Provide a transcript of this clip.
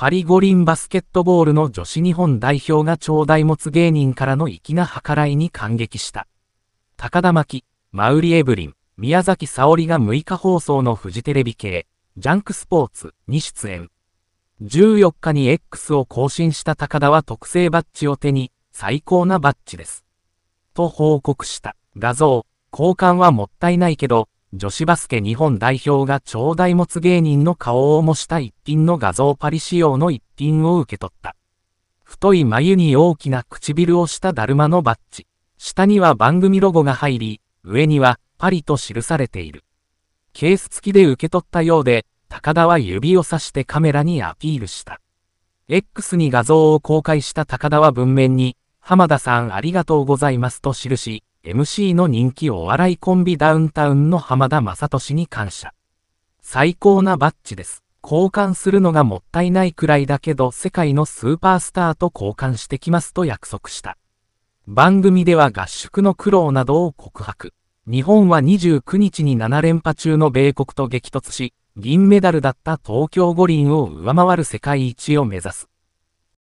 パリ五輪バスケットボールの女子日本代表が超大物芸人からの粋な計らいに感激した。高田巻、マウリエブリン、宮崎沙織が6日放送のフジテレビ系、ジャンクスポーツに出演。14日に X を更新した高田は特製バッジを手に、最高なバッジです。と報告した。画像、交換はもったいないけど、女子バスケ日本代表が超大物芸人の顔を模した一品の画像パリ仕様の一品を受け取った。太い眉に大きな唇をしただるまのバッジ。下には番組ロゴが入り、上にはパリと記されている。ケース付きで受け取ったようで、高田は指をさしてカメラにアピールした。X に画像を公開した高田は文面に、浜田さんありがとうございますと記し、MC の人気お笑いコンビダウンタウンの浜田雅俊に感謝。最高なバッジです。交換するのがもったいないくらいだけど世界のスーパースターと交換してきますと約束した。番組では合宿の苦労などを告白。日本は29日に7連覇中の米国と激突し、銀メダルだった東京五輪を上回る世界一を目指す。